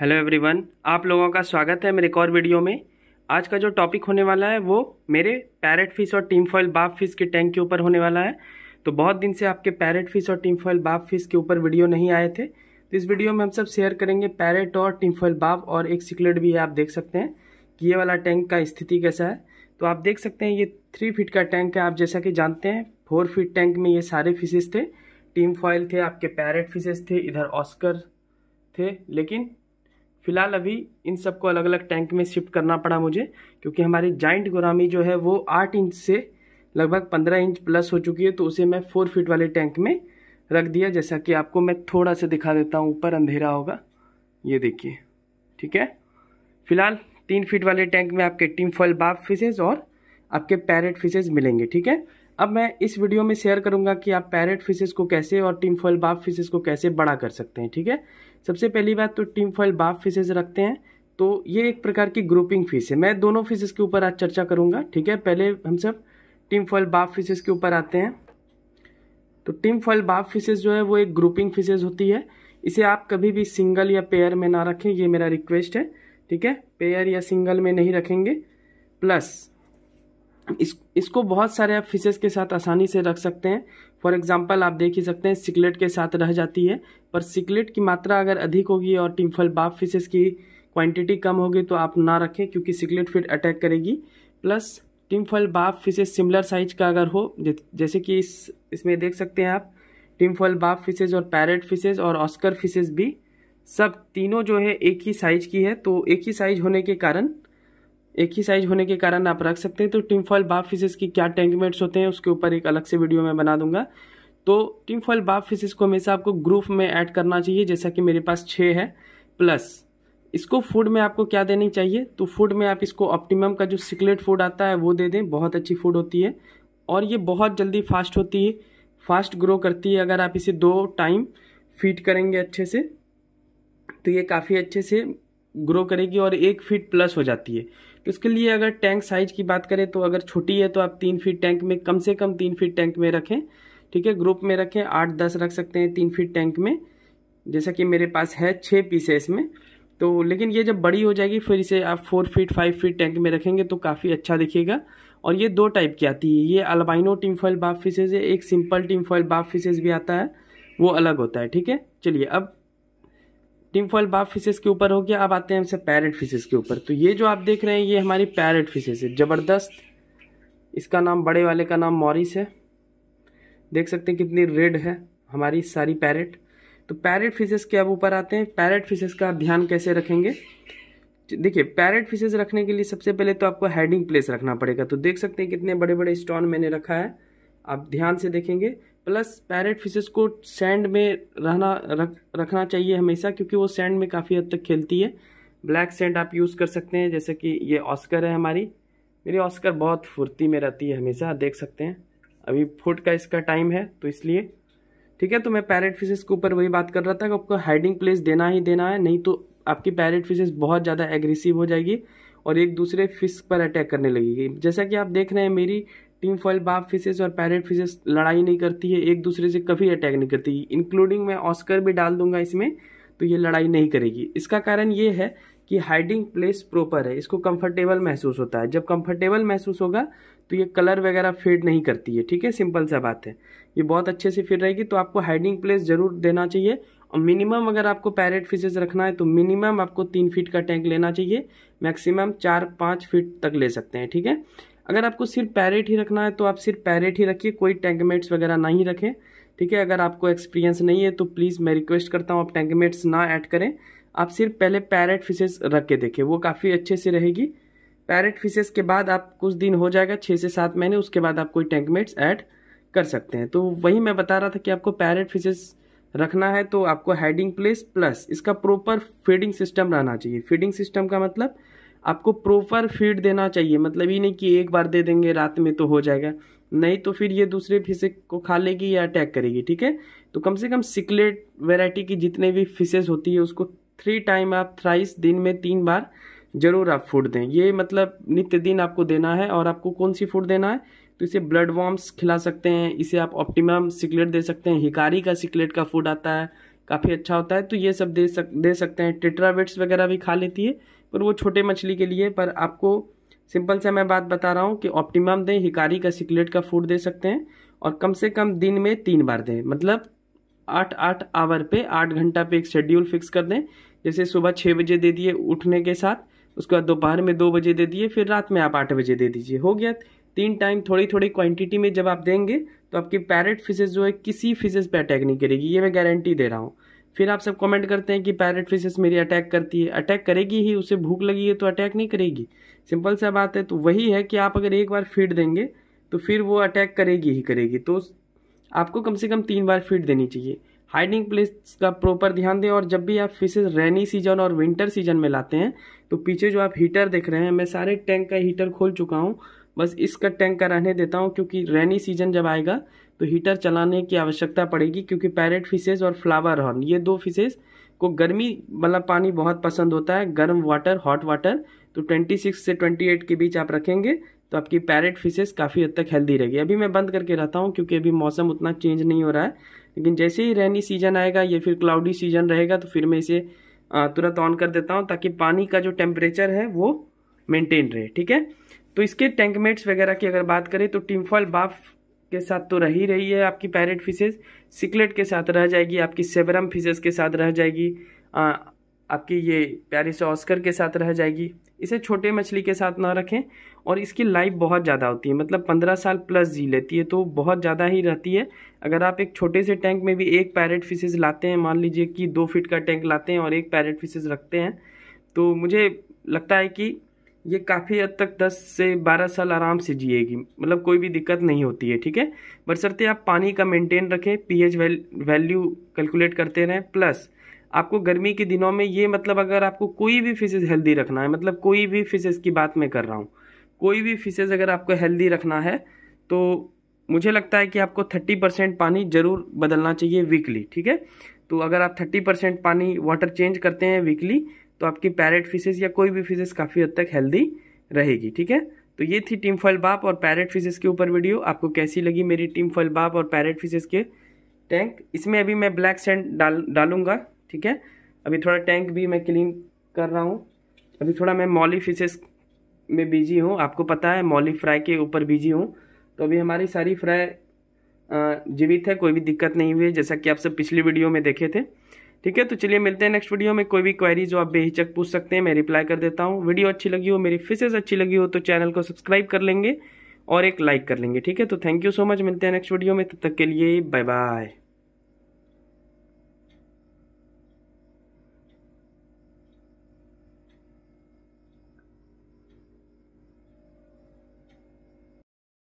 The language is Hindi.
हेलो एवरीवन आप लोगों का स्वागत है मेरे एक और वीडियो में आज का जो टॉपिक होने वाला है वो मेरे पैरेट फिश और टीम फॉयल बाप फिश के टैंक के ऊपर होने वाला है तो बहुत दिन से आपके पैरेट फिश और टीम फॉयल बाप फिश के ऊपर वीडियो नहीं आए थे तो इस वीडियो में हम सब शेयर करेंगे पैरेट और टीम फॉयल बाप और एक सिकलेट भी है आप देख सकते हैं कि ये वाला टैंक का स्थिति कैसा है तो आप देख सकते हैं ये थ्री फिट का टैंक है आप जैसा कि जानते हैं फोर फिट टैंक में ये सारे फिशेज थे टीम फॉयल थे आपके पैरेट फिशेज थे इधर ऑस्कर थे लेकिन फिलहाल अभी इन सबको अलग अलग टैंक में शिफ्ट करना पड़ा मुझे क्योंकि हमारी जाइंट गोरामी जो है वो आठ इंच से लगभग पंद्रह इंच प्लस हो चुकी है तो उसे मैं फोर फीट वाले टैंक में रख दिया जैसा कि आपको मैं थोड़ा सा दिखा देता हूँ ऊपर अंधेरा होगा ये देखिए ठीक है फिलहाल तीन फीट वाले टैंक में आपके टीम फॉल बाप फिशेज और आपके पैरेट फिशेज मिलेंगे ठीक है अब मैं इस वीडियो में शेयर करूंगा कि आप पैरेट फिशेस को कैसे और टीम फॉइल बाफ फिशेस को कैसे बड़ा कर सकते हैं ठीक है सबसे पहली बात तो टीम फॉइल बाफ फिशेस रखते हैं तो ये एक प्रकार की ग्रुपिंग फिश है मैं दोनों फिशेस के ऊपर आज चर्चा करूंगा ठीक है पहले हम सब टीम फॉइल बाफ फिशेस के ऊपर आते हैं तो टीम फॉइल बाफ फिशेज जो है वो एक ग्रुपिंग फिशेज होती है इसे आप कभी भी सिंगल या पेयर में ना रखें ये मेरा रिक्वेस्ट है ठीक है पेयर या सिंगल में नहीं रखेंगे प्लस इस इसको बहुत सारे आप फिशेज के साथ आसानी से रख सकते हैं फॉर एग्जाम्पल आप देख ही सकते हैं सिकलेट के साथ रह जाती है पर सिकलेट की मात्रा अगर अधिक होगी और टिम्फल बाप फिशेज की क्वांटिटी कम होगी तो आप ना रखें क्योंकि सिकलेट फिर अटैक करेगी प्लस टिम्फल बाप फिशेज सिमिलर साइज का अगर हो जैसे कि इस इसमें देख सकते हैं आप टिम्फल बाप फिशेज और पैरेट फिशेज और ऑस्कर फिशेज भी सब तीनों जो है एक ही साइज की है तो एक ही साइज होने के कारण एक ही साइज होने के कारण आप रख सकते हैं तो टिम्फॉल बाप फिशेज़ की क्या टैंकमेट्स होते हैं उसके ऊपर एक अलग से वीडियो मैं बना दूंगा तो टिम्फॉल बाप फिशेज को हमेशा आपको ग्रुप में ऐड करना चाहिए जैसा कि मेरे पास छः है प्लस इसको फूड में आपको क्या देनी चाहिए तो फूड में आप इसको ऑप्टिमम का जो सिकलेट फूड आता है वो दे दें बहुत अच्छी फूड होती है और ये बहुत जल्दी फास्ट होती है फास्ट ग्रो करती है अगर आप इसे दो टाइम फीड करेंगे अच्छे से तो ये काफ़ी अच्छे से ग्रो करेगी और एक फीट प्लस हो जाती है तो इसके लिए अगर टैंक साइज की बात करें तो अगर छोटी है तो आप तीन फीट टैंक में कम से कम तीन फीट टैंक में रखें ठीक है ग्रुप में रखें आठ दस रख सकते हैं तीन फीट टैंक में जैसा कि मेरे पास है छः पीसे इसमें तो लेकिन ये जब बड़ी हो जाएगी फिर इसे आप four feet five feet tank में रखेंगे तो काफ़ी अच्छा दिखेगा और ये दो टाइप की आती है ये अल्बाइनो टिम्फॉयल बाफ फिशेज है एक सिंपल टिम्फॉयल बाफ फिशेज भी आता है वो अलग होता है ठीक है चलिए अब टिंग फॉल बाफ फिशेज के ऊपर हो गया अब आते हैं हमसे पैरेट फिशेज के ऊपर तो ये जो आप देख रहे हैं ये हमारी पैरेट फिशेज है ज़बरदस्त इसका नाम बड़े वाले का नाम मॉरिस है देख सकते हैं कितनी रेड है हमारी सारी पैरेट तो पैरेट फिशेज के अब ऊपर आते हैं पैरेट फिशेज का ध्यान कैसे रखेंगे देखिए पैरेट फिशेज रखने के लिए सबसे पहले तो आपको हेडिंग प्लेस रखना पड़ेगा तो देख सकते हैं कितने बड़े बड़े स्टोन मैंने रखा है आप ध्यान से देखेंगे प्लस पैरेट फिशेस को सैंड में रहना रख रखना चाहिए हमेशा क्योंकि वो सैंड में काफ़ी हद तक खेलती है ब्लैक सैंड आप यूज़ कर सकते हैं जैसे कि ये ऑस्कर है हमारी मेरी ऑस्कर बहुत फुर्ती में रहती है हमेशा देख सकते हैं अभी फुट का इसका टाइम है तो इसलिए ठीक है तो मैं पैरेट फिशेस के ऊपर वही बात कर रहा था कि आपको हाइडिंग प्लेस देना ही देना है नहीं तो आपकी पैरेट फिशेस बहुत ज़्यादा एग्रेसिव हो जाएगी और एक दूसरे फिश पर अटैक करने लगेगी जैसा कि आप देख रहे हैं मेरी टीम फॉइल बाप फिशेस और पैरेट फिशेस लड़ाई नहीं करती है एक दूसरे से कभी अटैक नहीं करती इंक्लूडिंग मैं ऑस्कर भी डाल दूंगा इसमें तो ये लड़ाई नहीं करेगी इसका कारण ये है कि हाइडिंग प्लेस प्रॉपर है इसको कंफर्टेबल महसूस होता है जब कंफर्टेबल महसूस होगा तो ये कलर वगैरह फेड नहीं करती है ठीक है सिंपल सा बात है ये बहुत अच्छे से फिर रहेगी तो आपको हाइडिंग प्लेस ज़रूर देना चाहिए और मिनिमम अगर आपको पैरेट फिशेज रखना है तो मिनिमम आपको तीन फीट का टैंक लेना चाहिए मैक्सिमम चार पाँच फीट तक ले सकते हैं ठीक है अगर आपको सिर्फ पैरेट ही रखना है तो आप सिर्फ पैरेट ही रखिए कोई टैंकमेट्स वगैरह ना ही रखें ठीक है अगर आपको एक्सपीरियंस नहीं है तो प्लीज़ मैं रिक्वेस्ट करता हूँ आप टैंकमेट्स ना ऐड करें आप सिर्फ पहले पैरेट फिशेस रख के देखें वो काफ़ी अच्छे से रहेगी पैरेट फिशेस के बाद आप कुछ दिन हो जाएगा छः से सात महीने उसके बाद आप कोई टैंकमेट्स ऐड कर सकते हैं तो वही मैं बता रहा था कि आपको पैरेट फिशेस रखना है तो आपको हाइडिंग प्लेस प्लस इसका प्रॉपर फीडिंग सिस्टम रहना चाहिए फीडिंग सिस्टम का मतलब आपको प्रॉपर फीड देना चाहिए मतलब ये नहीं कि एक बार दे देंगे रात में तो हो जाएगा नहीं तो फिर ये दूसरे फिशे को खा लेगी या अटैक करेगी ठीक है तो कम से कम सिकलेट वेराइटी की जितने भी फिशेज होती है उसको थ्री टाइम आप थ्राइस दिन में तीन बार ज़रूर आप फूड दें ये मतलब नित्य दिन आपको देना है और आपको कौन सी फूड देना है तो इसे ब्लड वॉम्स खिला सकते हैं इसे आप ऑप्टिमम सिकलेट दे सकते हैं हिकारी का सिकलेट का फूड आता है काफ़ी अच्छा होता है तो ये सब दे सक दे सकते हैं टेट्रावेट्स वगैरह भी खा लेती है पर वो छोटे मछली के लिए पर आपको सिंपल से मैं बात बता रहा हूँ कि ऑप्टिमम दें हिकारी का सिकलेट का फूड दे सकते हैं और कम से कम दिन में तीन बार दें मतलब आठ आठ आवर पे आठ घंटा पे एक शेड्यूल फिक्स कर दें जैसे सुबह छः बजे दे दिए उठने के साथ उसके बाद दोपहर में दो बजे दे दिए फिर रात में आप आठ बजे दे दीजिए हो गया तीन टाइम थोड़ी थोड़ी क्वांटिटी में जब आप देंगे तो आपकी पैरेट फिशेज जो है किसी फिशेज पे अटैक नहीं करेगी ये मैं गारंटी दे रहा हूँ फिर आप सब कमेंट करते हैं कि पैरेट फिशेस मेरी अटैक करती है अटैक करेगी ही उसे भूख लगी है तो अटैक नहीं करेगी सिंपल सा बात है तो वही है कि आप अगर एक बार फीड देंगे तो फिर वो अटैक करेगी ही करेगी तो आपको कम से कम तीन बार फीड देनी चाहिए हाइडिंग प्लेस का प्रॉपर ध्यान दें और जब भी आप फिशेज रेनी सीजन और विंटर सीजन में लाते हैं तो पीछे जो आप हीटर देख रहे हैं मैं सारे टैंक का हीटर खोल चुका हूँ बस इसका टैंक का रहने देता हूँ क्योंकि रेनी सीजन जब आएगा तो हीटर चलाने की आवश्यकता पड़ेगी क्योंकि पैरेट फिशेज और फ्लावर हॉर्न ये दो फिशेज को गर्मी वाला मतलब पानी बहुत पसंद होता है गर्म वाटर हॉट वाटर तो 26 से 28 के बीच आप रखेंगे तो आपकी पैरेट फिशेस काफ़ी हद तक हेल्दी रहेगी अभी मैं बंद करके रहता हूँ क्योंकि अभी मौसम उतना चेंज नहीं हो रहा है लेकिन जैसे ही रेनी सीजन आएगा या फिर क्लाउडी सीजन रहेगा तो फिर मैं इसे तुरंत ऑन कर देता हूँ ताकि पानी का जो टेम्परेचर है वो मेनटेन रहे ठीक है तो इसके टैंकमेट्स वगैरह की अगर बात करें तो टिम्फॉल बाफ के साथ तो रह ही रही है आपकी पैरेट फिशेज सिकलेट के साथ रह जाएगी आपकी सेवरम फिशेज के साथ रह जाएगी आ, आपकी ये पैरिस ऑस्कर के साथ रह जाएगी इसे छोटे मछली के साथ ना रखें और इसकी लाइफ बहुत ज़्यादा होती है मतलब पंद्रह साल प्लस जी लेती है तो बहुत ज़्यादा ही रहती है अगर आप एक छोटे से टैंक में भी एक पैरेट फिशेज लाते हैं मान लीजिए कि दो फिट का टैंक लाते हैं और एक पैरेट फिशेज रखते हैं तो मुझे लगता है कि ये काफ़ी हद तक 10 से 12 साल आराम से जिएगी मतलब कोई भी दिक्कत नहीं होती है ठीक है बरसरते आप पानी का मेंटेन रखें पीएच वैल्यू कैलकुलेट करते रहें प्लस आपको गर्मी के दिनों में ये मतलब अगर आपको कोई भी फिशेज हेल्दी रखना है मतलब कोई भी फिशेज की बात मैं कर रहा हूँ कोई भी फिशेज अगर आपको हेल्दी रखना है तो मुझे लगता है कि आपको थर्टी परसेंट पानी ज़रूर बदलना चाहिए वीकली ठीक है तो अगर आप थर्टी परसेंट पानी वाटर चेंज करते हैं वीकली तो आपकी पैरेट फिशेज या कोई भी फिशेज काफ़ी हद तक हेल्दी रहेगी ठीक है तो ये थी टीम फल बाप और पैरेट फिशेज के ऊपर वीडियो आपको कैसी लगी मेरी टीम फल बाप और पैरेट फिशेज के टैंक इसमें अभी मैं ब्लैक सेंड डाल डालूंगा ठीक है अभी थोड़ा टैंक भी मैं क्लीन कर रहा हूँ अभी थोड़ा मैं मॉली फिशेस में बिजी हूँ आपको पता है मॉली फ्राई के ऊपर बिजी हूँ तो अभी हमारी सारी फ्राई जीवित है कोई भी दिक्कत नहीं हुई जैसा कि आप सब पिछली वीडियो में देखे थे ठीक है तो चलिए मिलते हैं नेक्स्ट वीडियो में कोई भी क्वेरी जो आप बेहिचक पूछ सकते हैं मैं रिप्लाई कर देता हूँ वीडियो अच्छी लगी हो मेरी फिशेज अच्छी लगी हो तो चैनल को सब्सक्राइब कर लेंगे और एक लाइक कर लेंगे ठीक है तो थैंक यू सो मच मिलते हैं नेक्स्ट वीडियो में तब तक के लिए बाय बाय